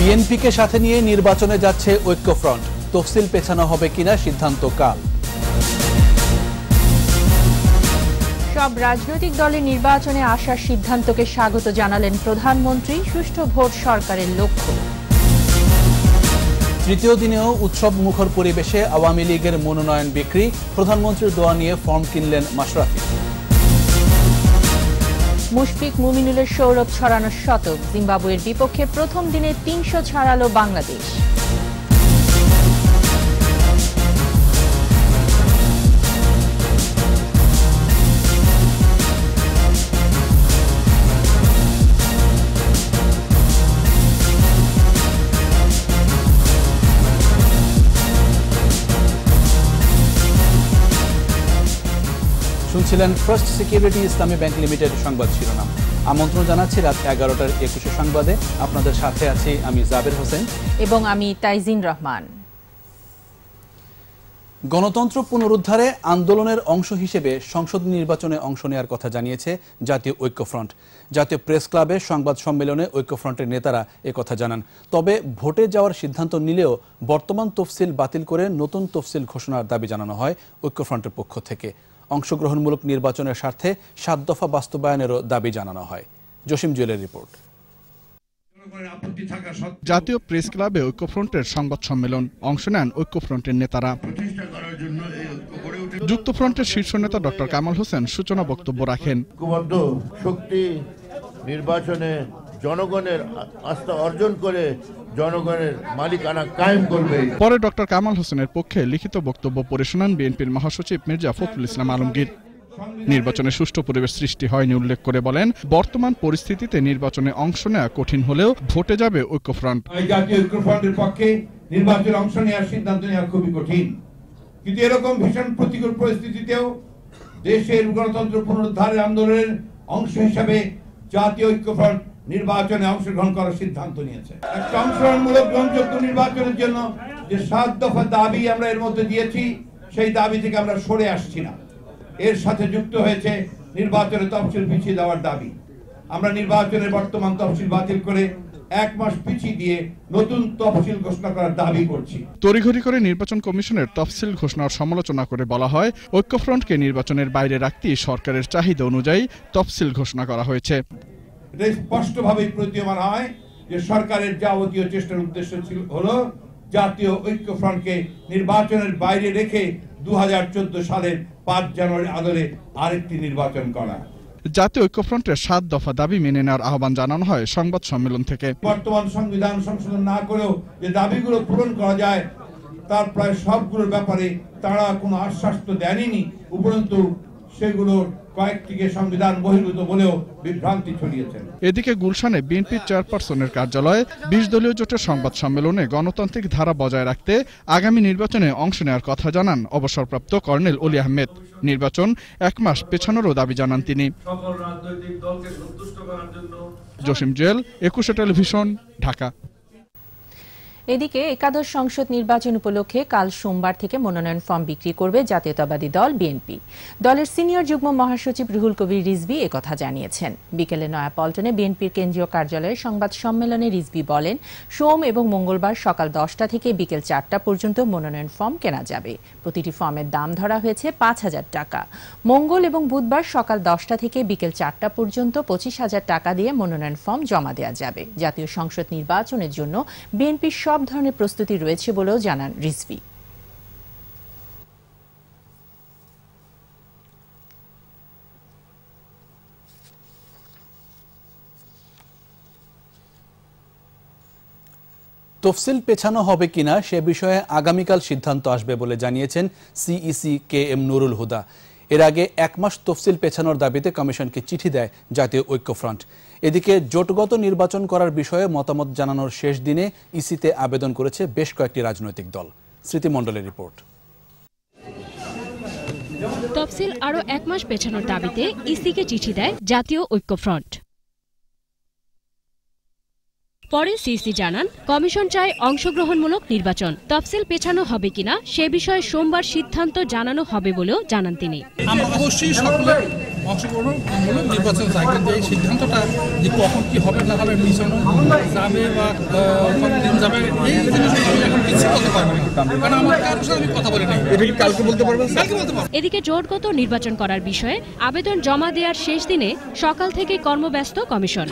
বিএনপিকে সাথে নিয়ে নির্বাচনে যাচ্ছে ঐক্যফ্রন্ট তফসিল পেছানো হবে কিনা সিদ্ধান্ত কাল সব রাজনৈতিক দলের নির্বাচনে আসার সিদ্ধান্তকে স্বাগত জানালেন প্রধানমন্ত্রী সুষ্ঠু ভোট সরকারের লক্ষ্য তৃতীয় দিনেও উৎসব মুখর পরিবেশে আওয়ামী লীগের মনোনয়ন বিক্রি প্রধানমন্ত্রীর দোয়া নিয়ে ফর্ম কিনলেন মাশরাফি মুশফিক মুমিনুলের সৌরভ ছড়ানো শতক জিম্বাবুয়ের বিপক্ষে প্রথম দিনে তিনশো ছাড়ালো বাংলাদেশ শুনছিলেন first security Islami bank limited সংবাদ শিরোনাম আমন্ত্রণ জানাচ্ছি রাত এগারোটার একুশে সংবাদে আপনাদের সাথে আছি আমি জাবের হোসেন এবং আমি তাইজিন রহমান গণতন্ত্র পুনরুদ্ধারে আন্দোলনের অংশ হিসেবে সংসদ নির্বাচনে অংশ নেওয়ার কথা জানিয়েছে জাতীয় ঐক্যফ্রন্ট জাতীয় প্রেস ক্লাবে সংবাদ সম্মেলনে ঐক্যফ্রন্টের নেতারা কথা জানান তবে ভোটে যাওয়ার সিদ্ধান্ত নিলেও বর্তমান তফসিল বাতিল করে নতুন তফসিল ঘোষণার দাবি জানানো হয় ঐক্যফ্রন্টের পক্ষ থেকে অংশগ্রহণমূলক নির্বাচনের স্বার্থে সাত দফা বাস্তবায়নেরও দাবি জানানো হয় জসিম জুয়েলের রিপোর্ট জাতীয় প্রেস ক্লাবে ঐক্যফ্রন্টের সংবাদ সম্মেলন অংশ নেন ঐক্যফ্রন্টের নেতারা যুক্তফ্রন্টের শীর্ষ নেতা ডক্টর কামাল হোসেন সূচনা বক্তব্য রাখেন শক্তি নির্বাচনে জনগণের আস্থা অর্জন করে জনগণের মালিকানা কায়েম করবে পরে ডক্টর কামাল হোসেনের পক্ষে লিখিত বক্তব্য পড়ে শোনান বিএনপির মহাসচিব মির্জা ফখরুল ইসলাম আলমগীর নির্বাচনে সুষ্ঠু পরিবেশ সৃষ্টি হয়নি উল্লেখ করে বলেন বর্তমান পরিস্থিতিতে নির্বাচনে অংশ নেওয়া কঠিন হলেও ভোটে যাবে ঐক্যফ্রন্ট জাতীয় ঐক্যফ্রন্টের পক্ষে নির্বাচনে অংশ নেওয়ার সিদ্ধান্ত নেওয়া খুবই কঠিন কিন্তু এরকম ভীষণ প্রতিকূল পরিস্থিতিতেও দেশের গণতন্ত্র পুনরুদ্ধারের আন্দোলনের অংশ হিসাবে জাতীয় ঐক্যফ্রন্ট নির্বাচনে অংশগ্রহণ করার সিদ্ধান্ত নিয়েছে একটা অংশগ্রহণমূলক গ্রহণযোগ্য নির্বাচনের জন্য যে সাত দফা দাবি আমরা এর মধ্যে দিয়েছি সেই দাবি থেকে আমরা সরে আসছি না এর সাথে যুক্ত হয়েছে নির্বাচনের তফসিল পিছিয়ে দেওয়ার দাবি আমরা নির্বাচনের বর্তমান তফসিল বাতিল করে এক মাস পিছিয়ে দিয়ে নতুন তফসিল ঘোষণা করার দাবি করছি তড়িঘড়ি করে নির্বাচন কমিশনের তফসিল ঘোষণার সমালোচনা করে বলা হয় ঐক্যফ্রন্টকে নির্বাচনের বাইরে রাখতে সরকারের চাহিদা অনুযায়ী তফসিল ঘোষণা করা হয়েছে এটা স্পষ্টভাবেই প্রতীয়মান হয় যে সরকারের যাবতীয় চেষ্টার উদ্দেশ্য ছিল হলো জাতীয় ঐক্য ফ্রন্টকে নির্বাচনের বাইরে রেখে দু হাজার সালের পাঁচ জানুয়ারি আদলে আরেকটি নির্বাচন করা জাতীয় ঐক্যফ্রন্টের সাত দফা দাবি মেনে নেওয়ার আহ্বান জানানো হয় সংবাদ সম্মেলন থেকে বর্তমান সংবিধান সংশোধন না করেও যে দাবিগুলো পূরণ করা যায় তার প্রায় সবগুলোর ব্যাপারে তারা কোনো আশ্বাস তো দেননি উপরন্তু সেগুলোর কয়েকটিকে সংবিধান বহির্ভূত বলেও বিভ্রান্তি ছড়িয়েছেন এদিকে গুলশানে বিএনপির চেয়ারপারসনের কার্যালয়ে বিশ দলীয় জোটের সংবাদ সম্মেলনে গণতান্ত্রিক ধারা বজায় রাখতে আগামী নির্বাচনে অংশ নেওয়ার কথা জানান অবসরপ্রাপ্ত কর্নেল অলি আহমেদ নির্বাচন এক মাস পেছানোরও দাবি জানান তিনি জসিম জুয়েল একুশে টেলিভিশন ঢাকা এদিকে একাদশ সংসদ নির্বাচন উপলক্ষে কাল সোমবার থেকে মনোনয়ন ফর্ম বিক্রি করবে জাতীয়তাবাদী দল বিএনপি দলের সিনিয়র যুগ্ম মহাসচিব রুহুল কবির রিজবি একথা জানিয়েছেন বিকেলে নয়াপল্টনে বিএনপির কেন্দ্রীয় কার্যালয়ে সংবাদ সম্মেলনে রিজবি বলেন সোম এবং মঙ্গলবার সকাল দশটা থেকে বিকেল চারটা পর্যন্ত মনোনয়ন ফর্ম কেনা যাবে প্রতিটি ফর্মের দাম ধরা হয়েছে পাঁচ হাজার টাকা মঙ্গল এবং বুধবার সকাল দশটা থেকে বিকেল চারটা পর্যন্ত পঁচিশ হাজার টাকা দিয়ে মনোনয়ন ফর্ম জমা দেওয়া যাবে জাতীয় সংসদ নির্বাচনের জন্য বিএনপির সব সব ধরনের প্রস্তুতি রয়েছে বলেও জানান রিজভি তফসিল পেছানো হবে কিনা সে বিষয়ে আগামীকাল সিদ্ধান্ত আসবে বলে জানিয়েছেন CEC K M Nurul Huda এর আগে এক মাস তফসিল পেছানোর দাবিতে কমিশনকে চিঠি দেয় জাতীয় ঐক্যফ্রন্ট এদিকে জোটগত নির্বাচন করার বিষয়ে মতামত জানানোর শেষ দিনে ইসিতে আবেদন করেছে বেশ কয়েকটি রাজনৈতিক দল স্মৃতিমণ্ডলের রিপোর্ট তফসিল আরও এক মাস পেছানোর দাবিতে ইসিকে চিঠি দেয় জাতীয় ঐক্যফ্রন্ট পরে সিসি জানান কমিশন চায় অংশগ্রহণমূলক নির্বাচন তফসিল পেছানো হবে কিনা সে বিষয়ে সোমবার সিদ্ধান্ত জানানো হবে বলেও জানান তিনি অংশগ্রহণমূলক নির্বাচন চাই কিন্তু এই সিদ্ধান্তটা যে কখন কি হবে না হবে মিশন যাবে বা কতদিন যাবে এই জিনিসগুলো এখন কিছু বলতে পারবো এদিকে জোটগত নির্বাচন করার বিষয়ে আবেদন জমা দেওয়ার শেষ দিনে সকাল থেকে কর্মব্যস্ত কমিশন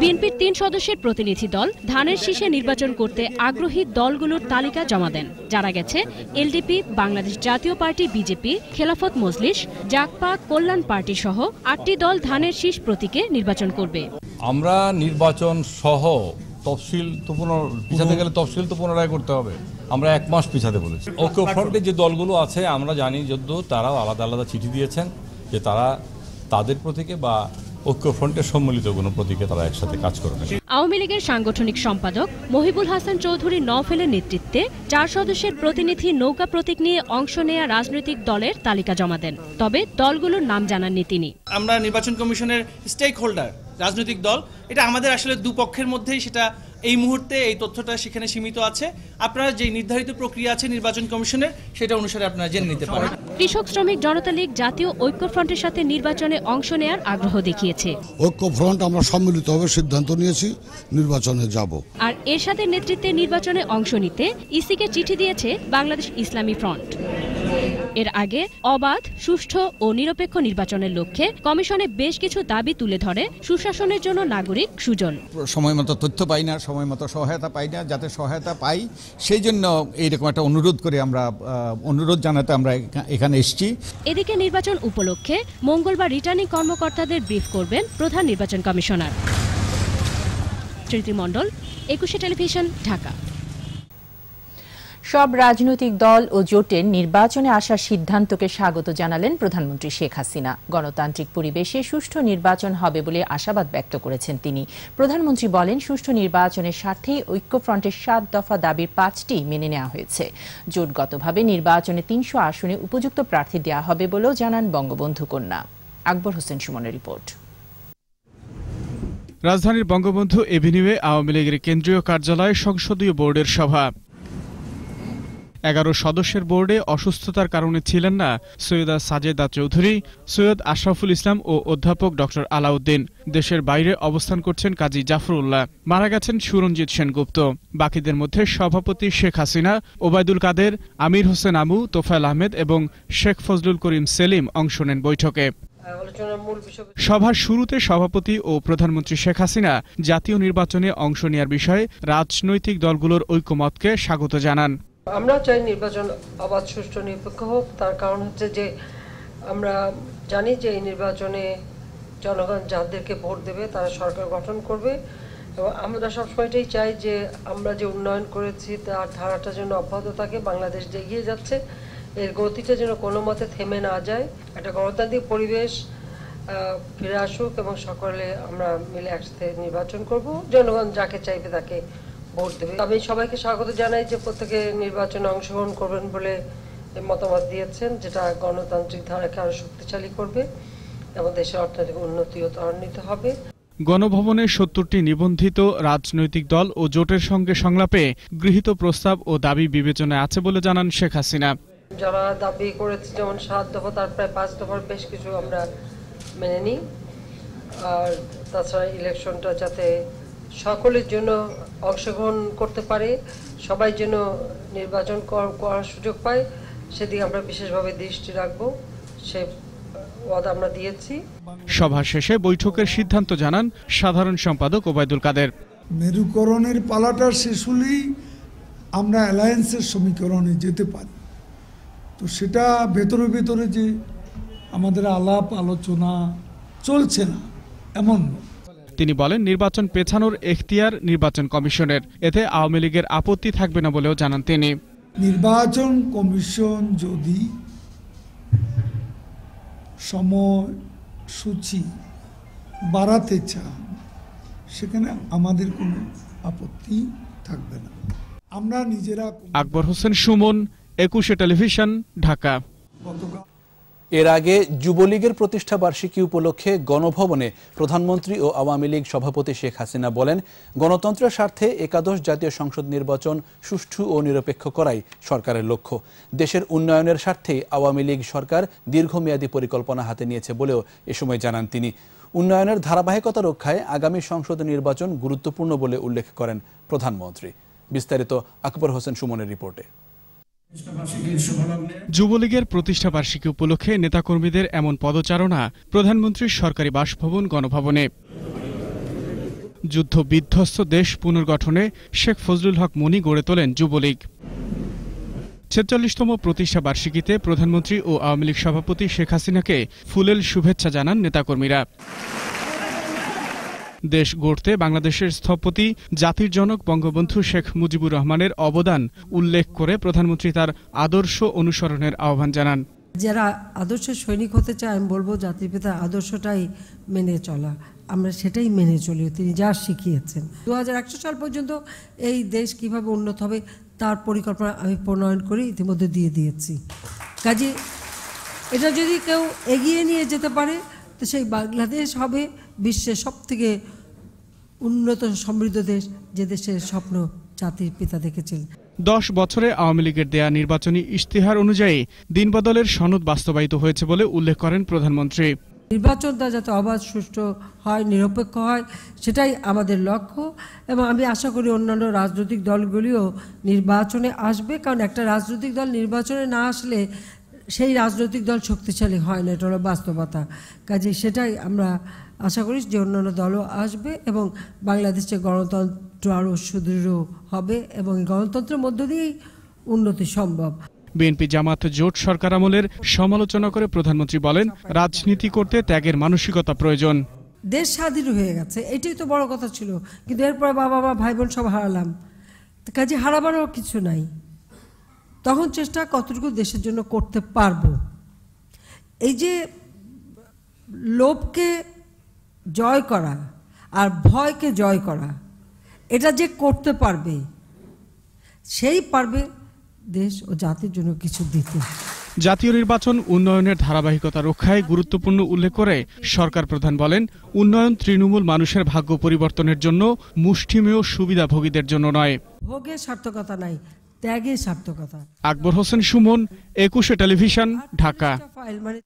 বিএনপির তিন সদস্যের প্রতিনিধি দল ধানের শীষে নির্বাচন করতে আগ্রহী দলগুলোর তালিকা জমা দেন যারা গেছে এলডিপি বাংলাদেশ জাতীয় পার্টি বিজেপি খেলাফত মজলিস জাকপা কল্যাণ পার্টি সহ আটটি দল ধানের শীষ প্রতীকে নির্বাচন করবে আমরা নির্বাচন সহ তফসিল তো পুনর গেলে তফসিল তো পুনরায় করতে হবে আমরা এক মাস পিছাতে বলেছি ঐক্য ফ্রন্টে যে দলগুলো আছে আমরা জানি যদিও তারাও আলাদা আলাদা চিঠি দিয়েছেন যে তারা তাদের প্রতীকে বা ঐক্যফ্রন্টের সম্মিলিত কোনো প্রতীকে তারা একসাথে কাজ করবে আওয়ামী লীগের সাংগঠনিক সম্পাদক মহিবুল হাসান চৌধুরী নফেলের নেতৃত্বে চার সদস্যের প্রতিনিধি নৌকা প্রতীক নিয়ে অংশ নেয়া রাজনৈতিক দলের তালিকা জমা দেন তবে দলগুলোর নাম জানাননি তিনি আমরা নির্বাচন কমিশনের স্টেক হোল্ডার রাজনৈতিক দল এটা আমাদের আসলে দুপক্ষের মধ্যেই সেটা এই মুহূর্তে এই তথ্যটা সেখানে সীমিত আছে আপনারা যে নির্ধারিত প্রক্রিয়া আছে নির্বাচন কমিশনের সেটা অনুসারে আপনারা জেনে নিতে পারেন কৃষক শ্রমিক জনতা লীগ জাতীয় ঐক্যফ্রন্টের সাথে নির্বাচনে অংশ নেয়ার আগ্রহ দেখিয়েছে ঐক্যফ্রন্ট আমরা হবে সিদ্ধান্ত নিয়েছি নির্বাচনে যাব আর এর সাথে নেতৃত্বে নির্বাচনে অংশ নিতে ইসিকে চিঠি দিয়েছে বাংলাদেশ ইসলামী ফ্রন্ট এর আগে অবাধ সুষ্ঠু ও নিরপেক্ষ নির্বাচনের লক্ষ্যে কমিশনে বেশ কিছু দাবি তুলে ধরে সুশাসনের জন্য নাগরিক সুজন সময় মতো তথ্য পাই না সময় মতো সহায়তা পাই না যাতে সহায়তা পাই সেই জন্য এইরকম একটা অনুরোধ করে আমরা অনুরোধ জানাতে আমরা এখানে এসেছি এদিকে নির্বাচন উপলক্ষে মঙ্গলবার রিটার্নিং কর্মকর্তাদের ব্রিফ করবেন প্রধান নির্বাচন কমিশনার চরিত্রী মণ্ডল একুশে টেলিভিশন ঢাকা সব রাজনৈতিক দল ও জোটের নির্বাচনে আসার সিদ্ধান্তকে স্বাগত জানালেন প্রধানমন্ত্রী শেখ হাসিনা গণতান্ত্রিক পরিবেশে সুষ্ঠু নির্বাচন হবে বলে আশাবাদ ব্যক্ত করেছেন তিনি প্রধানমন্ত্রী বলেন সুষ্ঠু নির্বাচনের স্বার্থেই ঐক্যফ্রন্টের সাত দফা দাবির পাঁচটি মেনে নেওয়া হয়েছে জোটগতভাবে নির্বাচনে তিনশো আসনে উপযুক্ত প্রার্থী দেওয়া হবে বলেও জানান বঙ্গবন্ধু কন্যা আকবর হোসেন সুমনের রিপোর্ট রাজধানীর বঙ্গবন্ধু এভিনিউয়ে আওয়ামী লীগের কেন্দ্রীয় কার্যালয়ে সংসদীয় বোর্ডের সভা এগারো সদস্যের বোর্ডে অসুস্থতার কারণে ছিলেন না সৈয়দা সাজেদা চৌধুরী সৈয়দ আশরাফুল ইসলাম ও অধ্যাপক ডক্টর আলাউদ্দিন দেশের বাইরে অবস্থান করছেন কাজী জাফরুল্লাহ মারা গেছেন সুরঞ্জিত সেনগুপ্ত বাকিদের মধ্যে সভাপতি শেখ হাসিনা ওবায়দুল কাদের আমির হোসেন আমু তোফায়ল আহমেদ এবং শেখ ফজলুল করিম সেলিম অংশ নেন বৈঠকে সভার শুরুতে সভাপতি ও প্রধানমন্ত্রী শেখ হাসিনা জাতীয় নির্বাচনে অংশ নেওয়ার বিষয়ে রাজনৈতিক দলগুলোর ঐক্যমতকে স্বাগত জানান আমরা চাই নির্বাচন আবাদ সুষ্ঠু নিরপেক্ষ হোক তার কারণ হচ্ছে যে আমরা জানি যে এই নির্বাচনে জনগণ যাদেরকে ভোট দেবে তারা সরকার গঠন করবে এবং আমরা সবসময়টাই চাই যে আমরা যে উন্নয়ন করেছি তার ধারাটা যেন অব্যাহত থাকে বাংলাদেশ যে এগিয়ে যাচ্ছে এর গতিটা যেন কোনো মতে থেমে না যায় একটা গণতান্ত্রিক পরিবেশ ফিরে আসুক এবং সকলে আমরা মিলে একসাথে নির্বাচন করব জনগণ যাকে চাইবে তাকে ভোট দেবে তবে সবাইকে স্বাগত জানাই যে প্রত্যেকে নির্বাচনে অংশগ্রহণ করবেন বলে মতামত দিয়েছেন যেটা গণতান্ত্রিক ধারাকে আরও শক্তিশালী করবে এবং দেশের অর্থনৈতিক উন্নতিও ত্বরান্বিত হবে গণভবনে সত্তরটি নিবন্ধিত রাজনৈতিক দল ও জোটের সঙ্গে সংলাপে গৃহীত প্রস্তাব ও দাবি বিবেচনায় আছে বলে জানান শেখ হাসিনা যারা দাবি করেছে যেমন সাত দফা তার প্রায় পাঁচ দফার বেশ কিছু আমরা মেনে নিই আর তাছাড়া ইলেকশনটা যাতে সকলের জন্য অংশগ্রহণ করতে পারে সবাই যেন নির্বাচন করার সুযোগ পায় সেদিকে আমরা বিশেষভাবে দৃষ্টি রাখব সে ওয়াদা আমরা দিয়েছি সভা শেষে বৈঠকের সিদ্ধান্ত জানান সাধারণ সম্পাদক ওবায়দুল কাদের মেরুকরণের পালাটা শেষ হলেই আমরা অ্যালায়েন্সের সমীকরণে যেতে পারি তো সেটা ভেতরে ভেতরে যে আমাদের আলাপ আলোচনা চলছে না এমন নয় তিনি বলেন নির্বাচন পেছানোর এখতিয়ার নির্বাচন কমিশনের এতে আওয়ামী লীগের আপত্তি থাকবে না বলেও জানান তিনি নির্বাচন কমিশন যদি সময়সূচি বাড়াতে চান সেখানে আমাদের কোনো আপত্তি থাকবে না আমরা নিজেরা আকবর হোসেন সুমন একুশে টেলিভিশন ঢাকা এর আগে যুবলীগের প্রতিষ্ঠা বার্ষিকী উপলক্ষে গণভবনে প্রধানমন্ত্রী ও আওয়ামী লীগ সভাপতি শেখ হাসিনা বলেন গণতন্ত্রের স্বার্থে একাদশ জাতীয় সংসদ নির্বাচন সুষ্ঠু ও নিরপেক্ষ করাই সরকারের লক্ষ্য দেশের উন্নয়নের স্বার্থে আওয়ামী লীগ সরকার দীর্ঘমেয়াদী পরিকল্পনা হাতে নিয়েছে বলেও এ সময় জানান তিনি উন্নয়নের ধারাবাহিকতা রক্ষায় আগামী সংসদ নির্বাচন গুরুত্বপূর্ণ বলে উল্লেখ করেন প্রধানমন্ত্রী বিস্তারিত আকবর হোসেন সুমনের রিপোর্টে যুবলীগের প্রতিষ্ঠা বার্ষিকী উপলক্ষে নেতাকর্মীদের এমন পদচারণা প্রধানমন্ত্রীর সরকারি বাসভবন গণভবনে যুদ্ধ বিধ্বস্ত দেশ পুনর্গঠনে শেখ ফজলুল হক মনি গড়ে তোলেন যুবলীগ ছেচল্লিশতম প্রতিষ্ঠা বার্ষিকীতে প্রধানমন্ত্রী ও আওয়ামী লীগ সভাপতি শেখ হাসিনাকে ফুলেল শুভেচ্ছা জানান নেতাকর্মীরা দেশ গড়তে বাংলাদেশের স্থপতি জাতির জনক বঙ্গবন্ধু শেখ মুজিবুর রহমানের অবদান উল্লেখ করে প্রধানমন্ত্রী তার আদর্শ অনুসরণের আহ্বান জানান যারা আদর্শের সৈনিক হতে চায় আমি বলবো জাতির পিতার আদর্শটাই মেনে চলা আমরা সেটাই মেনে চলি তিনি যা শিখিয়েছেন দু সাল পর্যন্ত এই দেশ কিভাবে উন্নত হবে তার পরিকল্পনা আমি প্রণয়ন করে ইতিমধ্যে দিয়ে দিয়েছি কাজে এটা যদি কেউ এগিয়ে নিয়ে যেতে পারে তো সেই বাংলাদেশ হবে বিশ্বের সবথেকে উন্নত সমৃদ্ধ দেশ যে দেশের স্বপ্ন জাতির পিতা দেখেছিলেন দশ বছরে আওয়ামী লীগের দেয়া নির্বাচনী ইশতেহার অনুযায়ী দিনবদলের সনদ বাস্তবায়িত হয়েছে বলে উল্লেখ করেন প্রধানমন্ত্রী নির্বাচনটা যাতে অবাধ সুষ্ঠু হয় নিরপেক্ষ হয় সেটাই আমাদের লক্ষ্য এবং আমি আশা করি অন্যান্য রাজনৈতিক দলগুলিও নির্বাচনে আসবে কারণ একটা রাজনৈতিক দল নির্বাচনে না আসলে সেই রাজনৈতিক দল শক্তিশালী হয় না এটা হলো বাস্তবতা কাজে সেটাই আমরা আশা করি যে অন্যান্য দলও আসবে এবং বাংলাদেশে গণতন্ত্র আরও সুদৃঢ় হবে এবং গণতন্ত্রের মধ্য দিয়েই উন্নতি সম্ভব বিএনপি জামাত জোট সরকার আমলের সমালোচনা করে প্রধানমন্ত্রী বলেন রাজনীতি করতে ত্যাগের মানসিকতা প্রয়োজন দেশ স্বাধীন হয়ে গেছে এটাই তো বড় কথা ছিল কিন্তু এরপরে বাবা মা ভাই বোন সব হারালাম কাজে হারাবারও কিছু নাই তখন চেষ্টা কতটুকু দেশের জন্য করতে পারবো এই যে লোভকে জয় করা আর ভয়কে জয় করা এটা যে করতে পারবে সেই পারবে দেশ ও জাতির জন্য কিছু দিতে জাতীয় নির্বাচন উন্নয়নের ধারাবাহিকতা রক্ষায় গুরুত্বপূর্ণ উল্লেখ করে সরকার প্রধান বলেন উন্নয়ন তৃণমূল মানুষের ভাগ্য পরিবর্তনের জন্য মুষ্টিমেয় সুবিধাভোগীদের জন্য নয় ভোগে সার্থকতা নাই সার্থকতা আকবর হোসেন সুমন একুশে টেলিভিশন ঢাকা মানে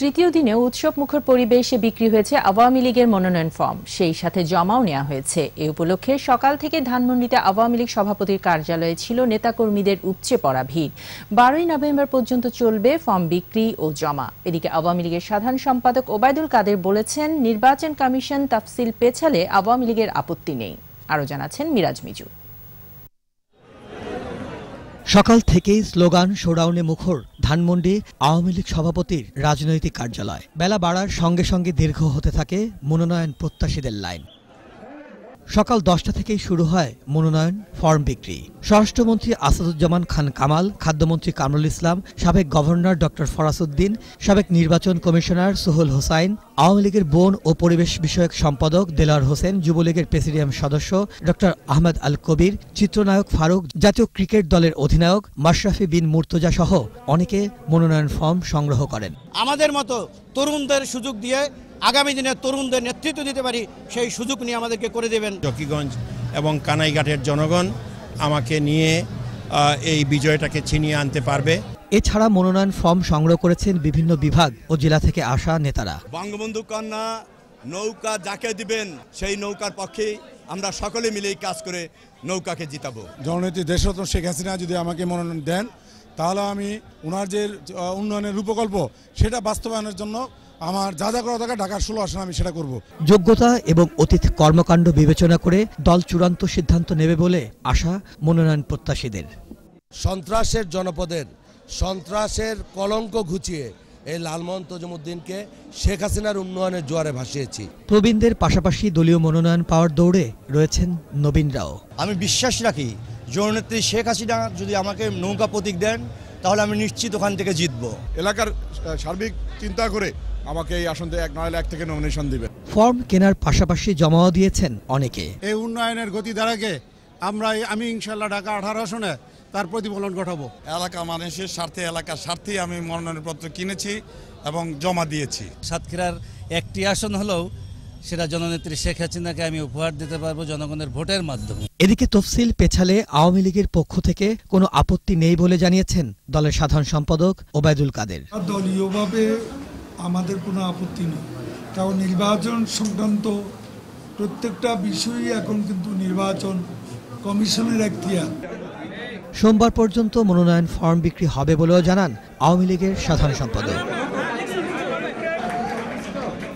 তৃতীয় দিনে উৎসব মুখর পরিবেশে বিক্রি হয়েছে আওয়ামী লীগের মনোনয়ন ফর্ম সেই সাথে জমাও নেওয়া হয়েছে এ উপলক্ষে সকাল থেকে ধানমন্ডিতে আওয়ামী লীগ সভাপতির কার্যালয়ে ছিল নেতাকর্মীদের উপচে পড়া ভিড় বারোই নভেম্বর পর্যন্ত চলবে ফর্ম বিক্রি ও জমা এদিকে আওয়ামী লীগের সাধারণ সম্পাদক ওবায়দুল কাদের বলেছেন নির্বাচন কমিশন তাফসিল পেছালে আওয়ামী লীগের আপত্তি নেই আরও জানাচ্ছেন মিরাজ মিজু সকাল থেকেই স্লোগান শোডাউনে মুখর ধানমন্ডি আওয়ামী লীগ সভাপতির রাজনৈতিক কার্যালয় বেলা বাড়ার সঙ্গে সঙ্গে দীর্ঘ হতে থাকে মনোনয়ন প্রত্যাশীদের লাইন সকাল দশটা থেকেই শুরু হয় মনোনয়ন ফর্ম বিক্রি স্বরাষ্ট্রমন্ত্রী আসাদুজ্জামান খান কামাল খাদ্যমন্ত্রী কামরুল ইসলাম সাবেক গভর্নর ডক্টর ফরাসুদ্দিন সাবেক নির্বাচন কমিশনার সোহেল হোসাইন আওয়ামী লীগের বন ও পরিবেশ বিষয়ক সম্পাদক দেলার হোসেন যুবলীগের প্রেসিডিয়াম সদস্য ডক্টর আহমেদ আল কবির চিত্রনায়ক ফারুক জাতীয় ক্রিকেট দলের অধিনায়ক মাশরাফি বিন মুর্তজা সহ অনেকে মনোনয়ন ফর্ম সংগ্রহ করেন আমাদের মতো তরুণদের সুযোগ দিয়ে আগামী দিনে তরুণদের নেতৃত্ব দিতে পারি সেই সুযোগ নিয়ে আমাদেরকে করে দেবেন জকিগঞ্জ এবং কানাইঘাটের জনগণ আমাকে নিয়ে এই বিজয়টাকে ছিনিয়ে আনতে পারবে এছাড়া মনোনয়ন ফর্ম সংগ্রহ করেছেন বিভিন্ন বিভাগ ও জেলা থেকে আসা নেতারা বঙ্গবন্ধু কন্যা নৌকা যাকে দিবেন সেই নৌকার পক্ষে আমরা সকলে মিলেই কাজ করে নৌকাকে জিতাবো জননেত্রী দেশরত্ন শেখ হাসিনা যদি আমাকে মনোনয়ন দেন তাহলে আমি ওনার যে উন্নয়নের রূপকল্প সেটা বাস্তবায়নের জন্য আমার যা যা করা দরকার ঢাকার ষোলো আসনে আমি সেটা করব যোগ্যতা এবং অতীত কর্মকাণ্ড বিবেচনা করে দল চূড়ান্ত সিদ্ধান্ত নেবে বলে আশা মনোনয়ন প্রত্যাশীদের সন্ত্রাসের জনপদের সন্ত্রাসের কলঙ্ক ঘুচিয়ে এই লালমোহন তজমুদ্দিনকে শেখ হাসিনার উন্নয়নের জোয়ারে ভাসিয়েছি প্রবীণদের পাশাপাশি দলীয় মনোনয়ন পাওয়ার দৌড়ে রয়েছেন নবীন রাও আমি বিশ্বাস রাখি যৌনেত্রী শেখ হাসিনা যদি আমাকে নৌকা প্রতীক দেন তাহলে আমি নিশ্চিত ওখান থেকে জিতব এলাকার সার্বিক চিন্তা করে আমাকে এই আসন থেকে এক নয় লাখ থেকে নমিনেশন দিবে ফর্ম কেনার পাশাপাশি জমাও দিয়েছেন অনেকে এই উন্নয়নের গতি দ্বারাকে আমরা আমি ইনশাল্লাহ ঢাকা আঠারো আসনে তার প্রতিফলন ঘটাবো এলাকা মানুষের স্বার্থে এলাকার স্বার্থে আমি মনোনয়নপত্র কিনেছি এবং জমা দিয়েছি সাতক্ষীরার একটি আসন হলেও সেটা জননেত্রী শেখ হাসিনাকে আমি উপহার দিতে পারবো জনগণের ভোটের মাধ্যমে এদিকে তফসিল পেছালে আওয়ামী লীগের পক্ষ থেকে কোনো আপত্তি নেই বলে জানিয়েছেন দলের সাধারণ সম্পাদক ওবায়দুল কাদের দলীয়ভাবে আমাদের কোনো আপত্তি নেই কারণ নির্বাচন সংক্রান্ত প্রত্যেকটা বিষয়ই এখন কিন্তু নির্বাচন কমিশনের একটিয়া সোমবার পর্যন্ত মনোনয়ন ফর্ম বিক্রি হবে বলেও জানান আওয়ামী লীগের সাধারণ সম্পাদক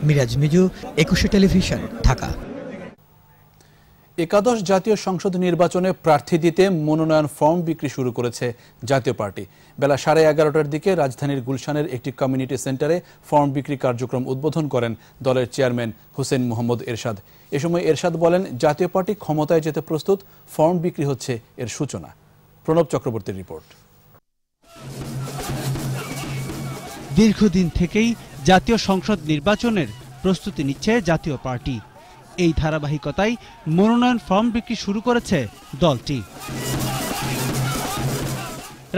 মিরাজ মিজু একুশে টেলিভিশন ঢাকা একাদশ জাতীয় সংসদ নির্বাচনে প্রার্থী দিতে মনোনয়ন ফর্ম বিক্রি শুরু করেছে জাতীয় পার্টি বেলা সাড়ে এগারোটার দিকে রাজধানীর গুলশানের একটি কমিউনিটি সেন্টারে ফর্ম বিক্রি কার্যক্রম উদ্বোধন করেন দলের চেয়ারম্যান হোসেন মোহাম্মদ এরশাদ এ সময় এরশাদ বলেন জাতীয় পার্টি ক্ষমতায় যেতে প্রস্তুত ফর্ম বিক্রি হচ্ছে এর সূচনা প্রণব চক্রবর্তীর রিপোর্ট দীর্ঘদিন থেকেই জাতীয় সংসদ নির্বাচনের প্রস্তুতি নিচ্ছে জাতীয় পার্টি এই ধারাবাহিকতায় মনোনয়ন ফর্ম বিক্রি শুরু করেছে দলটি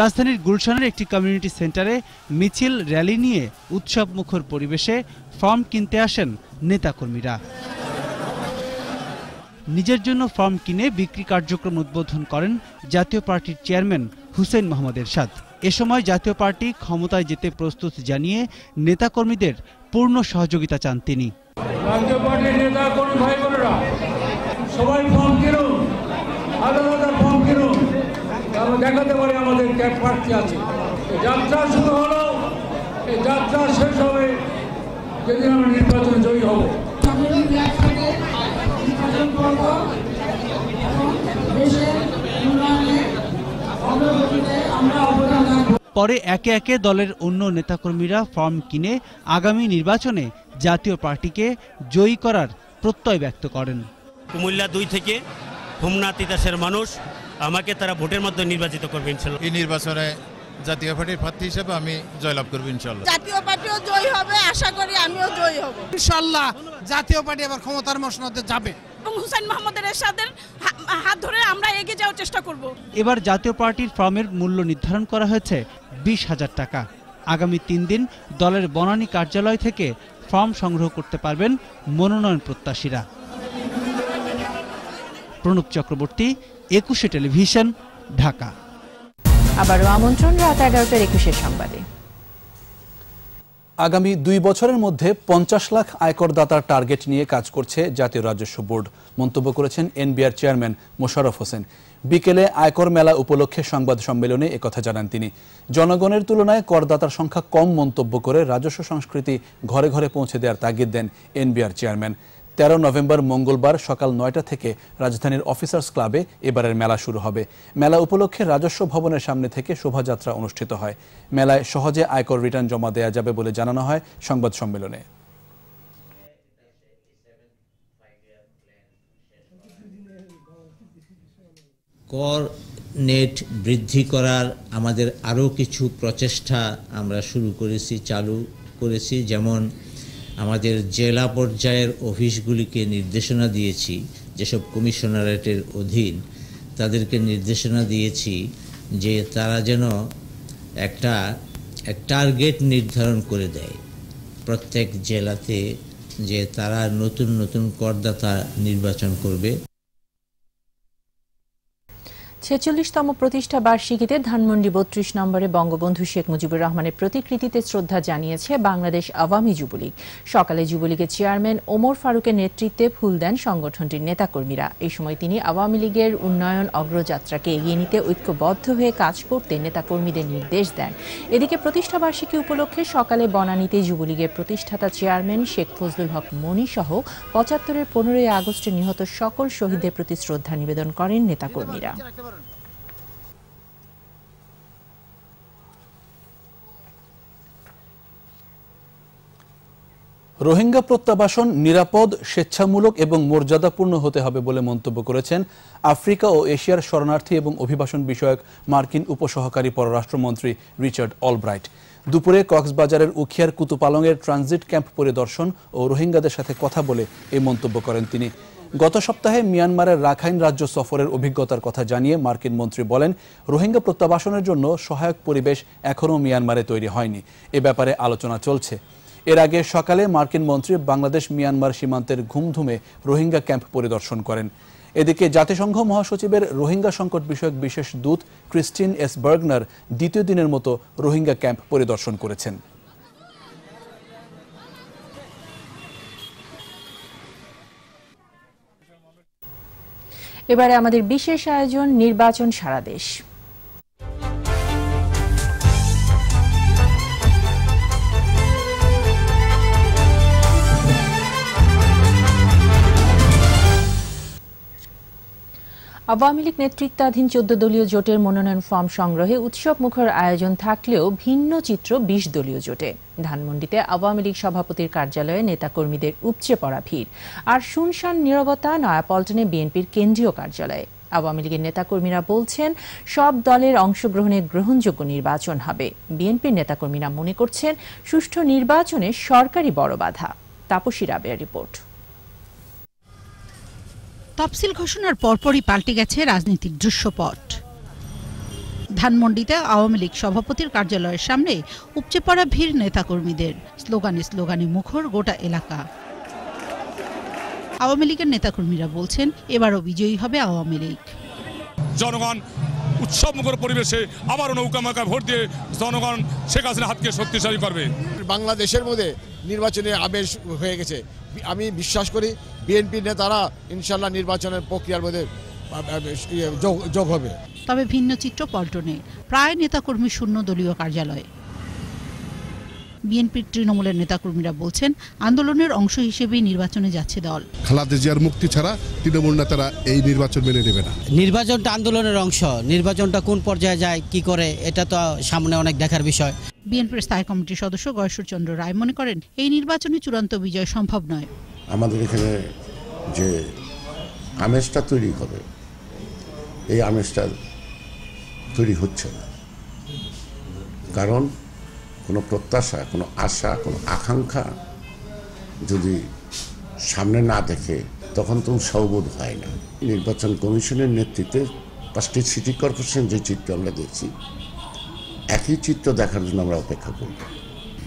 রাজধানীর গুলশানের একটি কমিউনিটি সেন্টারে মিছিল র্যালি নিয়ে উৎসব মুখর পরিবেশে ফর্ম কিনতে আসেন নেতাকর্মীরা নিজের জন্য ফর্ম কিনে বিক্রি কার্যক্রম উদ্বোধন করেন জাতীয় পার্টির চেয়ারম্যান হুসেন মোহাম্মদ এরশাদ এ সময় জাতীয় পার্টি ক্ষমতায় যেতে প্রস্তুত জানিয়ে নেতাকর্মীদের পূর্ণ সহযোগিতা চান তিনি আলাদা আলাদা দেখাতে আমাদের আছে যাত্রা হলো যাত্রা শেষ আমরা অবদান পরে একে একে দলের অন্য নেতাকর্মীরা ফর্ম কিনে আগামী নির্বাচনে জাতীয় পার্টিকে জয়ী করার প্রত্যয় ব্যক্ত করেন কুমিল্লা দুই থেকে হোমনা তিতাসের মানুষ আমাকে তারা ভোটের মাধ্যমে নির্বাচিত করবে ইনশাল্লাহ এই নির্বাচনে জাতীয় পার্টির প্রার্থী হিসেবে আমি জয়লাভ করবো ইনশাল্লাহ জাতীয় পার্টিও জয়ী হবে আশা করি আমিও জয়ী হব ইনশাল্লাহ জাতীয় পার্টি আবার ক্ষমতার মশনাতে যাবে এবং হুসাইন মোহাম্মদের এরশাদের হাত ধরে আমরা এগিয়ে যাওয়ার চেষ্টা করব এবার জাতীয় পার্টির ফর্মের মূল্য নির্ধারণ করা হয়েছে বিশ হাজার টাকা আগামী তিন দিন দলের বনানী কার্যালয় থেকে ফর্ম সংগ্রহ করতে পারবেন মনোনয়ন প্রত্যাশীরা প্রণব চক্রবর্তী একুশে টেলিভিশন ঢাকা আবারও আমন্ত্রণ রাত এগারোটার একুশে সংবাদে আগামী দুই বছরের মধ্যে পঞ্চাশ লাখ আয়করদাতার টার্গেট নিয়ে কাজ করছে জাতীয় রাজস্ব বোর্ড মন্তব্য করেছেন এনবিআর চেয়ারম্যান মোশাররফ হোসেন বিকেলে আয়কর মেলা উপলক্ষে সংবাদ সম্মেলনে একথা জানান তিনি জনগণের তুলনায় করদাতার সংখ্যা কম মন্তব্য করে রাজস্ব সংস্কৃতি ঘরে ঘরে পৌঁছে দেওয়ার তাগিদ দেন এনবিআর চেয়ারম্যান তেরো নভেম্বর মঙ্গলবার সকাল নয়টা থেকে রাজধানীর অফিসার্স ক্লাবে এবারের মেলা শুরু হবে মেলা উপলক্ষে রাজস্ব ভবনের সামনে থেকে শোভাযাত্রা অনুষ্ঠিত হয় মেলায় সহজে আয়কর রিটার্ন জমা দেয়া যাবে বলে জানানো হয় সংবাদ সম্মেলনে কর নেট বৃদ্ধি করার আমাদের আরও কিছু প্রচেষ্টা আমরা শুরু করেছি চালু করেছি যেমন আমাদের জেলা পর্যায়ের অফিসগুলিকে নির্দেশনা দিয়েছি যেসব কমিশনারেটের অধীন তাদেরকে নির্দেশনা দিয়েছি যে তারা যেন একটা টার্গেট নির্ধারণ করে দেয় প্রত্যেক জেলাতে যে তারা নতুন নতুন করদাতা নির্বাচন করবে ছেচল্লিশতম প্রতিষ্ঠা বার্ষিকীতে ধানমন্ডি বত্রিশ নম্বরে বঙ্গবন্ধু শেখ মুজিবুর রহমানের প্রতিকৃতিতে শ্রদ্ধা জানিয়েছে বাংলাদেশ আওয়ামী যুবলীগ সকালে যুবলীগের চেয়ারম্যান ওমর ফারুকের নেতৃত্বে ফুল দেন সংগঠনটির নেতাকর্মীরা এই সময় তিনি আওয়ামী লীগের উন্নয়ন অগ্রযাত্রাকে এগিয়ে নিতে ঐক্যবদ্ধ হয়ে কাজ করতে নেতাকর্মীদের নির্দেশ দেন এদিকে প্রতিষ্ঠা বার্ষিকী উপলক্ষে সকালে বনানীতে যুবলীগের প্রতিষ্ঠাতা চেয়ারম্যান শেখ ফজলুল হক মনি সহ পঁচাত্তরের পনেরোই আগস্টে নিহত সকল শহীদের প্রতি শ্রদ্ধা নিবেদন করেন নেতাকর্মীরা রোহিঙ্গা প্রত্যাবাসন নিরাপদ স্বেচ্ছামূলক এবং মর্যাদাপূর্ণ হতে হবে বলে মন্তব্য করেছেন আফ্রিকা ও এশিয়ার শরণার্থী এবং অভিবাসন বিষয়ক মার্কিন উপসহকারী পররাষ্ট্রমন্ত্রী রিচার্ড অলব্রাইট দুপুরে কক্সবাজারের উখিয়ার কুতুপালংয়ের ট্রানজিট ক্যাম্প পরিদর্শন ও রোহিঙ্গাদের সাথে কথা বলে এই মন্তব্য করেন তিনি গত সপ্তাহে মিয়ানমারের রাখাইন রাজ্য সফরের অভিজ্ঞতার কথা জানিয়ে মার্কিন মন্ত্রী বলেন রোহিঙ্গা প্রত্যাবাসনের জন্য সহায়ক পরিবেশ এখনও মিয়ানমারে তৈরি হয়নি এ ব্যাপারে আলোচনা চলছে এর আগে সকালে মার্কিন মন্ত্রী বাংলাদেশ মিয়ানমার সীমান্তের ঘুমধুমে রোহিঙ্গা ক্যাম্প পরিদর্শন করেন এদিকে জাতিসংঘ মহাসচিবের রোহিঙ্গা সংকট বিষয়ক বিশেষ দূত ক্রিস্টিন এস বার্গনার দ্বিতীয় দিনের মতো রোহিঙ্গা ক্যাম্প পরিদর্শন করেছেন এবারে আমাদের বিশেষ আয়োজন নির্বাচন সারা দেশ আওয়ামী লীগ নেতৃত্বাধীন চোদ্দ দলীয় জোটের মনোনয়ন ফর্ম সংগ্রহে উৎসব মুখর আয়োজন থাকলেও ভিন্ন চিত্র বিশ দলীয় জোটে ধানমন্ডিতে আওয়ামী লীগ সভাপতির কার্যালয়ে নেতাকর্মীদের উপচে পড়া ভিড় আর শুনশান নিরবতা নয়াপল্টনে বিএনপির কেন্দ্রীয় কার্যালয়ে আওয়ামী লীগের নেতাকর্মীরা বলছেন সব দলের অংশগ্রহণে গ্রহণযোগ্য নির্বাচন হবে বিএনপির নেতাকর্মীরা মনে করছেন সুষ্ঠু নির্বাচনে সরকারি বড় বাধা তাপসী রাবেয়া রিপোর্ট তফসিল ঘোষণার পরপরই পাল্টে গেছে রাজনীতির দৃশ্যপট ধানমন্ডিতে আওয়ামী লীগ সভাপতির কার্যালয়ের সামনে উপচে পড়া ভিড় নেতাকর্মীদের স্লোগানে স্লোগানে মুখর গোটা এলাকা আওয়ামী লীগের নেতাকর্মীরা বলছেন এবারও বিজয়ী হবে আওয়ামী লীগ জনগণ উৎসবমুখর পরিবেশে আবারও নৌকা মাকা ভোট দিয়ে জনগণ শেখ হাসিনা হাতকে শক্তিশালী করবে বাংলাদেশের মধ্যে নির্বাচনের আবেশ হয়ে গেছে আমি বিশ্বাস করি বিএনপি নেতারা ইনশাল্লাহ নির্বাচনের প্রক্রিয়ার মধ্যে ইয়ে যোগ হবে তবে ভিন্ন চিত্র পল্টনে প্রায় নেতাকর্মী শূন্য দলীয় কার্যালয়ে বিএনপির তৃণমূলের নেতাকর্মীরা বলছেন আন্দোলনের অংশ হিসেবেই নির্বাচনে যাচ্ছে দল খালাদে জিয়ার মুক্তি ছাড়া তৃণমূল নেতারা এই নির্বাচন মেনে নেবে না নির্বাচনটা আন্দোলনের অংশ নির্বাচনটা কোন পর্যায়ে যায় কি করে এটা তো সামনে অনেক দেখার বিষয় বিএনপির স্থায়ী কমিটির সদস্য চন্দ্র রায় মনে করেন এই নির্বাচনে চূড়ান্ত বিজয় সম্ভব নয় আমাদের এখানে যে আমেজটা তৈরি হবে এই আমেজটা তৈরি হচ্ছে না কারণ কোনো প্রত্যাশা কোনো আশা কোনো আকাঙ্ক্ষা যদি সামনে না দেখে তখন তো সৌবোধ হয় না নির্বাচন কমিশনের নেতৃত্বে পাঁচটি সিটি কর্পোরেশন যে চিত্র আমরা দেখছি একই চিত্র দেখার জন্য আমরা অপেক্ষা করব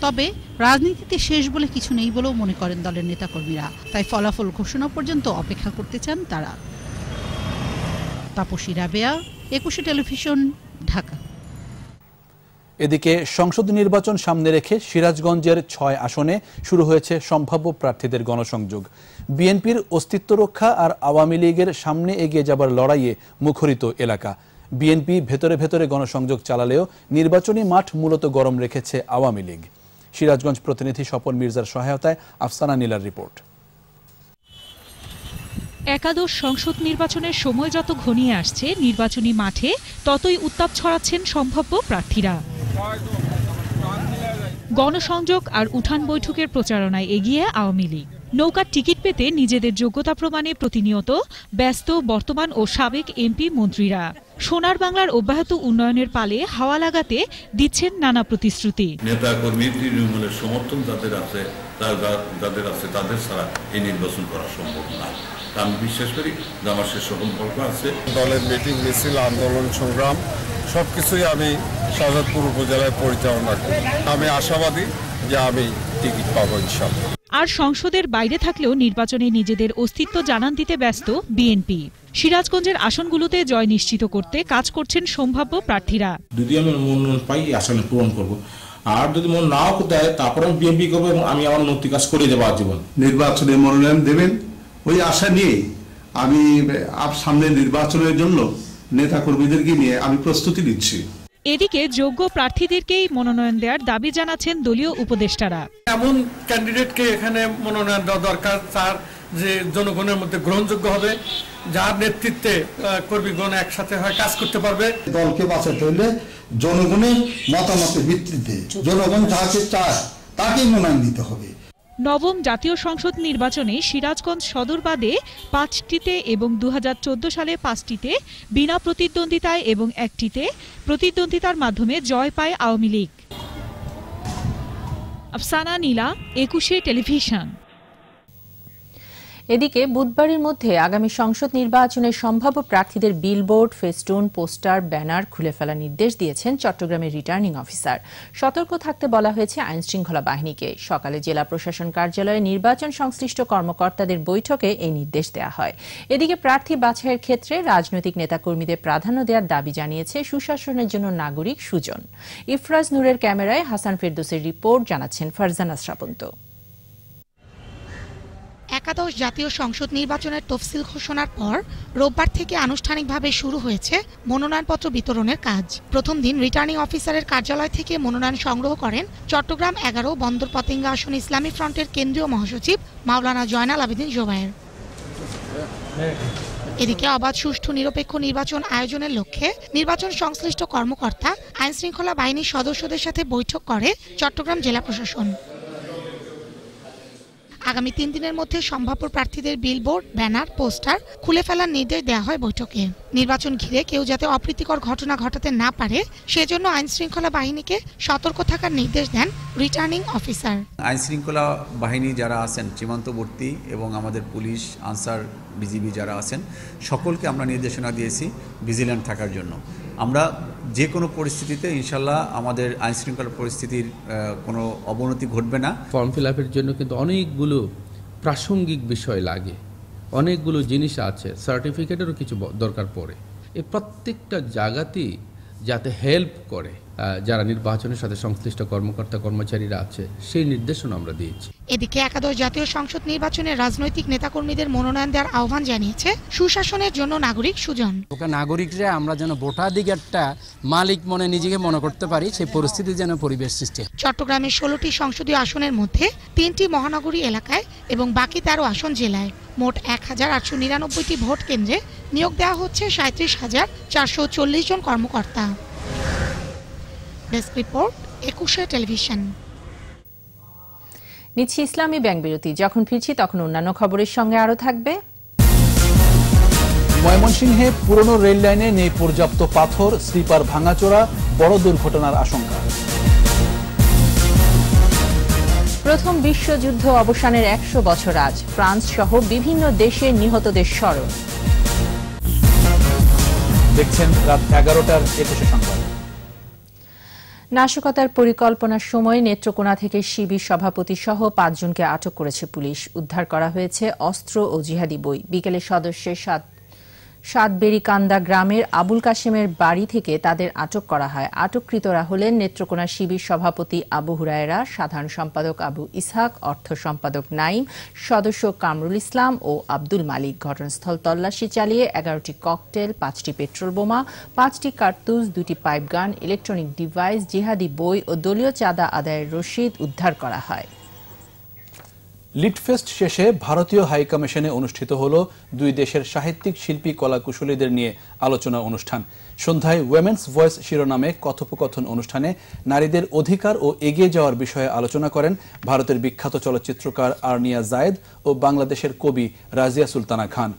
তবে রাজনীতিতে শেষ বলে কিছু নেই বলেও মনে করেন দলের নেতাকর্মীরা তাই ফলাফল ঘোষণা পর্যন্ত অপেক্ষা করতে চান তারা তাপসী রাবেয়া একুশে টেলিভিশন ঢাকা এদিকে সংসদ নির্বাচন সামনে রেখে সিরাজগঞ্জের ছয় আসনে শুরু হয়েছে সম্ভাব্য প্রার্থীদের গণসংযোগ বিএনপির অস্তিত্ব রক্ষা আর আওয়ামী লীগের সামনে এগিয়ে যাবার লড়াইয়ে মুখরিত এলাকা বিএনপি ভেতরে ভেতরে গণসংযোগ চালালেও নির্বাচনী মাঠ মূলত গরম রেখেছে আওয়ামী লীগ সিরাজগঞ্জ প্রতিনিধি স্বপন মির্জার সহায়তায় আফসানা নীলার রিপোর্ট একাদশ সংসদ নির্বাচনের সময় যত ঘনিয়ে আসছে নির্বাচনী মাঠে ততই উত্তাপ ছড়াচ্ছেন সম্ভাব্য প্রার্থীরা গণসংযোগ আর উঠান বৈঠকের প্রচারণায় এগিয়ে আওয়ামী লীগ নৌকার টিকিট পেতে নিজেদের যোগ্যতা প্রমাণে প্রতিনিয়ত ব্যস্ত বর্তমান ও সাবেক এমপি মন্ত্রীরা সোনার বাংলার অব্যাহত উন্নয়নের পালে হাওয়া লাগাতে দিচ্ছেন নানা প্রতিশ্রুতি নেতা কর্মী তৃণমূলের সমর্থন যাদের আছে যাদের আছে তাদের ছাড়া এই নির্বাচন করা সম্ভব না আমি বিশ্বাস করি যে আমার সে সম্পর্ক আছে দলের মিটিং মিছিল আন্দোলন সংগ্রাম সব কিছুই আমি শাহজাদপুর উপজেলায় পরিচালনা করি আমি আশাবাদী যে আমি টিকিট পাবো ইনশাল্লাহ আর সংসদের বাইরে থাকলেও নির্বাচনে নিজেদের অস্তিত্ব জানান দিতে ব্যস্ত বিএনপি সিরাজগঞ্জের আসনগুলোতে জয় নিশ্চিত করতে কাজ করছেন সম্ভাব্য প্রার্থীরা যদি আমি মনোনয়ন পাই আসনে পূরণ করব আর যদি মন নাও দেয় তারপরে বিএনপি করবো আমি আমার নৈতিক কাজ করে যাবো আজীবন নির্বাচনে মনোনয়ন দেবেন ওই আশা নিয়ে আমি সামনে নির্বাচনের জন্য কর্মীদেরকে নিয়ে আমি প্রস্তুতি নিচ্ছি এদিকে যোগ্য প্রার্থীদেরকেই মনোনয়ন দেওয়ার দাবি জানাচ্ছেন দলীয় উপদেষ্টারা এমন ক্যান্ডিডেটকে এখানে মনোনয়ন দেওয়া দরকার তার যে জনগণের মধ্যে গ্রহণযোগ্য হবে যার নেতৃত্বে কর্মীগণ একসাথে হয় কাজ করতে পারবে দলকে বাঁচাতে হলে জনগণের মতামতের ভিত্তিতে জনগণ যাকে চায় তাকেই মনোনয়ন দিতে হবে নবম জাতীয় সংসদ নির্বাচনে সিরাজগঞ্জ সদর বাদে পাঁচটিতে এবং দু সালে পাঁচটিতে বিনা প্রতিদ্বন্দ্বিতায় এবং একটিতে প্রতিদ্বন্দ্বিতার মাধ্যমে জয় পায় আওয়ামী লীগ আফসানা নীলা একুশে টেলিভিশন এদিকে বুধবারের মধ্যে আগামী সংসদ নির্বাচনের সম্ভাব্য প্রার্থীদের বিলবোর্ড ফেস্টুন পোস্টার ব্যানার খুলে ফেলার নির্দেশ দিয়েছেন চট্টগ্রামের রিটার্নিং অফিসার সতর্ক থাকতে বলা হয়েছে আইন শৃঙ্খলা বাহিনীকে সকালে জেলা প্রশাসন কার্যালয়ে নির্বাচন সংশ্লিষ্ট কর্মকর্তাদের বৈঠকে এই নির্দেশ দেওয়া হয় এদিকে প্রার্থী বাছাইয়ের ক্ষেত্রে রাজনৈতিক নেতাকর্মীদের প্রাধান্য দেওয়ার দাবি জানিয়েছে সুশাসনের জন্য নাগরিক সুজন ইফরাজ নূরের ক্যামেরায় হাসান ফেরদোসের রিপোর্ট জানাচ্ছেন ফারজানা শ্রাবন্ত একাদশ জাতীয় সংসদ নির্বাচনের তফসিল ঘোষণার পর রোববার থেকে আনুষ্ঠানিকভাবে শুরু হয়েছে মনোনয়নপত্র বিতরণের কাজ প্রথম দিন রিটার্নিং অফিসারের কার্যালয় থেকে মনোনয়ন সংগ্রহ করেন চট্টগ্রাম এগারো বন্দর পতেঙ্গা আসন ইসলামী ফ্রন্টের কেন্দ্রীয় মহাসচিব মাওলানা জয়নাল আবেদিন জোবায়ের এদিকে অবাধ সুষ্ঠু নিরপেক্ষ নির্বাচন আয়োজনের লক্ষ্যে নির্বাচন সংশ্লিষ্ট কর্মকর্তা আইনশৃঙ্খলা বাহিনীর সদস্যদের সাথে বৈঠক করে চট্টগ্রাম জেলা প্রশাসন আগামী তিন দিনের মধ্যে সম্ভাব্য প্রার্থীদের বিলবোর্ড ব্যানার পোস্টার খুলে ফেলার নির্দেশ দেওয়া হয় বৈঠকে নির্বাচন ঘিরে কেউ যাতে অপ্রীতিকর ঘটনা ঘটাতে না পারে সেজন্য আইন শৃঙ্খলা বাহিনীকে সতর্ক থাকার নির্দেশ দেন রিটার্নিং অফিসার আইন শৃঙ্খলা বাহিনী যারা আছেন সীমান্তবর্তী এবং আমাদের পুলিশ আনসার বিজিবি যারা আছেন সকলকে আমরা নির্দেশনা দিয়েছি ভিজিল্যান্ট থাকার জন্য আমরা যে কোনো পরিস্থিতিতে ইনশাল্লাহ আমাদের আইনশৃঙ্খলা পরিস্থিতির কোনো অবনতি ঘটবে না ফর্ম ফিল আপের জন্য কিন্তু অনেকগুলো প্রাসঙ্গিক বিষয় লাগে অনেকগুলো জিনিস আছে সার্টিফিকেটেরও কিছু দরকার পড়ে এ প্রত্যেকটা জায়গাতেই যাতে হেল্প করে যারা নির্বাচনের সাথে সংশ্লিষ্ট কর্মকর্তা কর্মচারীরা আছে সেই নির্দেশনা আমরা দিয়েছি এদিকে একাদশ জাতীয় সংসদ নির্বাচনে রাজনৈতিক নেতাকর্মীদের মনোনয়ন দেওয়ার আহ্বান জানিয়েছে সুশাসনের জন্য নাগরিক সুজন নাগরিকরা আমরা যেন ভোটাধিকারটা মালিক মনে নিজেকে মনে করতে পারি সেই পরিস্থিতি যেন পরিবেশ সৃষ্টি চট্টগ্রামের ষোলোটি সংসদীয় আসনের মধ্যে তিনটি মহানগরী এলাকায় এবং বাকি তেরো আসন জেলায় মোট এক হাজার আটশো নিরানব্বইটি ভোট কেন্দ্রে নিয়োগ দেওয়া হচ্ছে সাঁত্রিশ হাজার চারশো চল্লিশ জন কর্মকর্তা ডেস্ক রিপোর্ট একুশে টেলিভিশন নিচ্ছি ইসলামী ব্যাংক বিরতি যখন ফিরছি তখন অন্যান্য খবরের সঙ্গে আরো থাকবে ময়মনসিংহে পুরনো রেল লাইনে নেই পর্যাপ্ত পাথর স্লিপার ভাঙাচোরা বড় দুর্ঘটনার আশঙ্কা প্রথম বিশ্বযুদ্ধ অবসানের একশো বছর আজ ফ্রান্স সহ বিভিন্ন দেশে নিহতদের স্মরণ দেখছেন রাত এগারোটার একুশে সংবাদ নাশকতার পরিকল্পনার সময় নেত্রকোনা থেকে শিবির সভাপতি সহ পাঁচজনকে আটক করেছে পুলিশ উদ্ধার করা হয়েছে অস্ত্র ও জিহাদি বই বিকেলে সদস্যের সাত সাতবেরিকান্দা গ্রামের আবুল কাশেমের বাড়ি থেকে তাদের আটক করা হয় আটককৃতরা হলেন নেত্রকোনা শিবির সভাপতি আবু হুরায়রা সাধারণ সম্পাদক আবু ইসহাক অর্থ সম্পাদক নাইম সদস্য কামরুল ইসলাম ও আব্দুল মালিক ঘটনাস্থল তল্লাশি চালিয়ে এগারোটি ককটেল পাঁচটি পেট্রোল বোমা পাঁচটি কার্তুজ দুটি পাইপগান ইলেকট্রনিক ডিভাইস জিহাদি বই ও দলীয় চাঁদা আদায়ের রশিদ উদ্ধার করা হয় লিটফেস্ট শেষে ভারতীয় হাইকমিশনে অনুষ্ঠিত হল দুই দেশের সাহিত্যিক শিল্পী কলাকুশলীদের নিয়ে আলোচনা অনুষ্ঠান সন্ধ্যায় ওয়েমেন্স ভয়েস শিরোনামে কথোপকথন অনুষ্ঠানে নারীদের অধিকার ও এগিয়ে যাওয়ার বিষয়ে আলোচনা করেন ভারতের বিখ্যাত চলচ্চিত্রকার আর্নিয়া জায়েদ ও বাংলাদেশের কবি রাজিয়া সুলতানা খান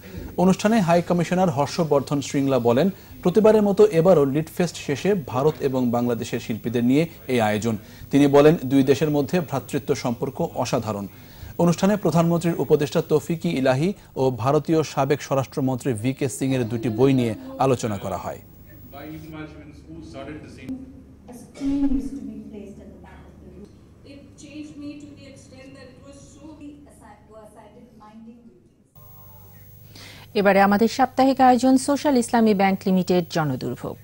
অনুষ্ঠানে হাইকমিশনার হর্ষবর্ধন শ্রিংলা বলেন প্রতিবারের মতো এবারও লিটফেস্ট শেষে ভারত এবং বাংলাদেশের শিল্পীদের নিয়ে এই আয়োজন তিনি বলেন দুই দেশের মধ্যে ভ্রাতৃত্ব সম্পর্ক অসাধারণ অনুষ্ঠানে প্রধানমন্ত্রীর উপদেষ্টা তৌফিকি ইলাহি ও ভারতীয় সাবেক স্বরাষ্ট্রমন্ত্রী ভি কে সিং এর দুটি বই নিয়ে আলোচনা করা হয় এবারে আমাদের সাপ্তাহিক আয়োজন সোশ্যাল ইসলামী ব্যাংক লিমিটেড জনদুর্ভোগ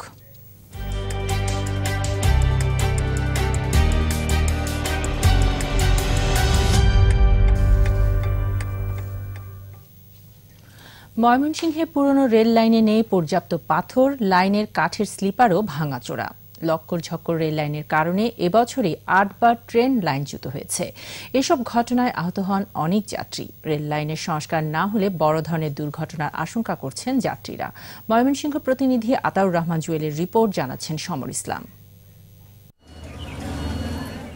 ময়মনসিংহে পুরনো রেল লাইনে নেই পর্যাপ্ত পাথর লাইনের কাঠের স্লিপারও ভাঙাচোরা লক্কর ঝক্কর রেল লাইনের কারণে এবছরই আটবার ট্রেন লাইনচ্যুত হয়েছে এসব ঘটনায় আহত হন অনেক যাত্রী রেল লাইনের সংস্কার না হলে বড় ধরনের দুর্ঘটনার আশঙ্কা করছেন যাত্রীরা ময়মনসিংহ প্রতিনিধি আতাউর রহমান জুয়েলের রিপোর্ট জানাচ্ছেন সমর ইসলাম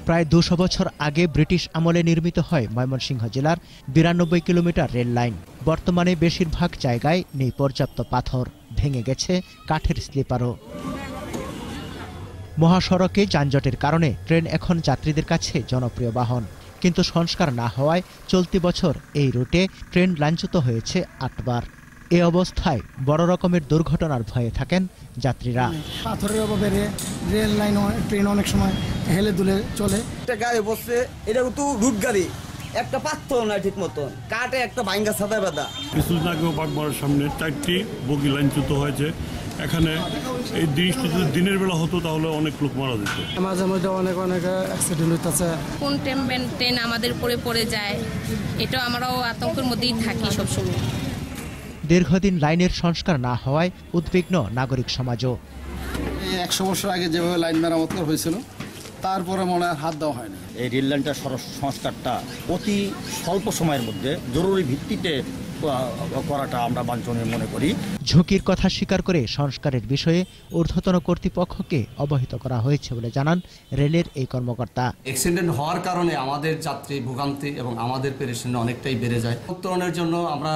প্রায় দুশো বছর আগে ব্রিটিশ আমলে নির্মিত হয় ময়মনসিংহ জেলার বিরানব্বই কিলোমিটার রেল লাইন বর্তমানে বেশিরভাগ জায়গায় নেই পর্যাপ্ত পাথর ভেঙে গেছে কাঠের স্লিপারও মহাসড়কে যানজটের কারণে ট্রেন এখন যাত্রীদের কাছে জনপ্রিয় বাহন কিন্তু সংস্কার না হওয়ায় চলতি বছর এই রুটে ট্রেন লাঞ্ছিত হয়েছে আটবার এ অবস্থায় বড় রকমের দুর্ঘটনার ভয়ে থাকেন যাত্রীরা পাথরের অভাবে রেল লাইন ট্রেন অনেক সময় হেলে দুলে চলে একটা গাড়ি বসছে এটা তো রুট গাড়ি একটা পাত্র না ঠিক মতন কাটে একটা ভাঙ্গা সাদা বাদা কিছু আগেও বাগমারের সামনে চারটি বগি লাইনচ্যুত হয়েছে এখানে এই দৃষ্টি যদি দিনের বেলা হতো তাহলে অনেক লোক মারা যেত মাঝে মাঝে অনেক অনেক অ্যাক্সিডেন্ট হইতেছে কোন ট্রেন ট্রেন আমাদের উপরে পড়ে যায় এটা আমরাও আতঙ্কের মধ্যেই থাকি সবসময় দীর্ঘদিন লাইনের সংস্কার না হওয়ায় উদ্বিগ্ন নাগরিক সমাজও একশো বছর আগে যেভাবে লাইন মেরামত করা হয়েছিল তারপরে মনে হয় হাত দেওয়া হয়নি এই রেল লাইনটা সংস্কারটা অতি স্বল্প সময়ের মধ্যে জরুরি ভিত্তিতে করাটা আমরা বাঞ্ছনীয় মনে করি ঝুঁকির কথা স্বীকার করে সংস্কারের বিষয়ে ঊর্ধ্বতন কর্তৃপক্ষকে অবহিত করা হয়েছে বলে জানান রেলের এই কর্মকর্তা অ্যাক্সিডেন্ট হওয়ার কারণে আমাদের যাত্রী ভোগান্তি এবং আমাদের পেরেশন অনেকটাই বেড়ে যায় উত্তরণের জন্য আমরা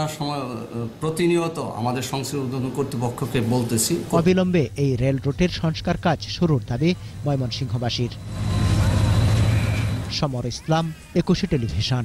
প্রতিনিয়ত আমাদের সংশ্লিষ্ট কর্তৃপক্ষকে বলতেছি অবিলম্বে এই রেল রুটের সংস্কার কাজ শুরুর দাবি ময়মনসিংহবাসীর সমর ইসলাম একুশে টেলিভিশন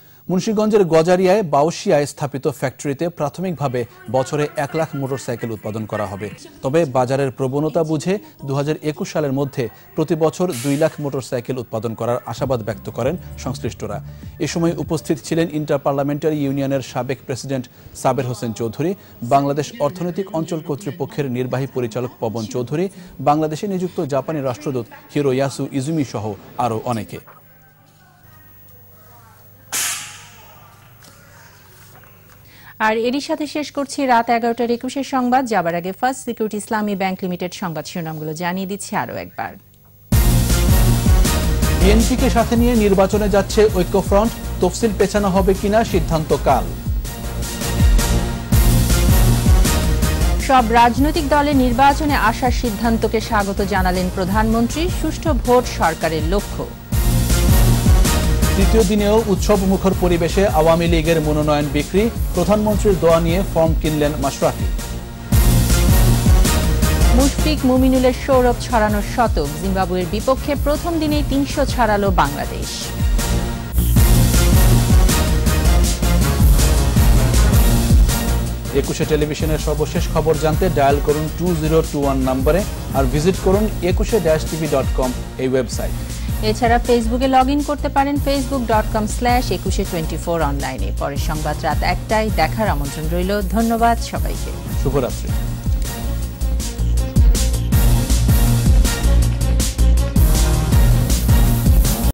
মুন্সীগঞ্জের গজারিয়ায় বাউসিয়ায় স্থাপিত ফ্যাক্টরিতে প্রাথমিকভাবে বছরে এক লাখ মোটরসাইকেল উৎপাদন করা হবে তবে বাজারের প্রবণতা বুঝে দু সালের মধ্যে প্রতি বছর দুই লাখ মোটরসাইকেল উৎপাদন করার আশাবাদ ব্যক্ত করেন সংশ্লিষ্টরা এ সময় উপস্থিত ছিলেন ইন্টার পার্লামেন্টারি ইউনিয়নের সাবেক প্রেসিডেন্ট সাবের হোসেন চৌধুরী বাংলাদেশ অর্থনৈতিক অঞ্চল কর্তৃপক্ষের নির্বাহী পরিচালক পবন চৌধুরী বাংলাদেশে নিযুক্ত জাপানি রাষ্ট্রদূত হিরো ইয়াসু ইজুমি সহ আরও অনেকে আর এরই সাথে শেষ করছি রাত এগারোটার একুশের সংবাদ যাবার আগে first security Islami bank limited সংবাদ শিরোনামগুলো জানিয়ে দিচ্ছে আরও একবার বিএনপিকে সাথে নিয়ে নির্বাচনে যাচ্ছে ঐক্যফ্রন্ট তফসিল পেছানো হবে কিনা সিদ্ধান্ত কাল সব রাজনৈতিক দলের নির্বাচনে আসার সিদ্ধান্তকে স্বাগত জানালেন প্রধানমন্ত্রী সুষ্ঠু ভোট সরকারের লক্ষ্য তৃতীয় দিনেও উৎসব মুখর পরিবেশে আওয়ামী লীগের মনোনয়ন বিক্রি প্রধানমন্ত্রীর দোয়া নিয়ে ফর্ম কিনলেন মাশরাফি মুশফিক মুমিনুলের সৌরভ ছড়ানোর শতক জিম্বাবুয়ের বিপক্ষে প্রথম দিনেই তিনশো ছাড়ালো বাংলাদেশ একুশে টেলিভিশনের সর্বশেষ খবর জানতে ডায়াল করুন টু জিরো টু ওয়ান নম্বরে আর ভিজিট করুন একুশে ড্যাশ টিভি ডট কম এই ওয়েবসাইট এছাড়া ফেসবুকে লগ করতে পারেন Facebook dot com slash Ekushey twenty four অনলাইনে পরের সংবাদ রাত একটাই দেখার আমন্ত্রণ রইল ধন্যবাদ সবাইকে শুভরাত্রি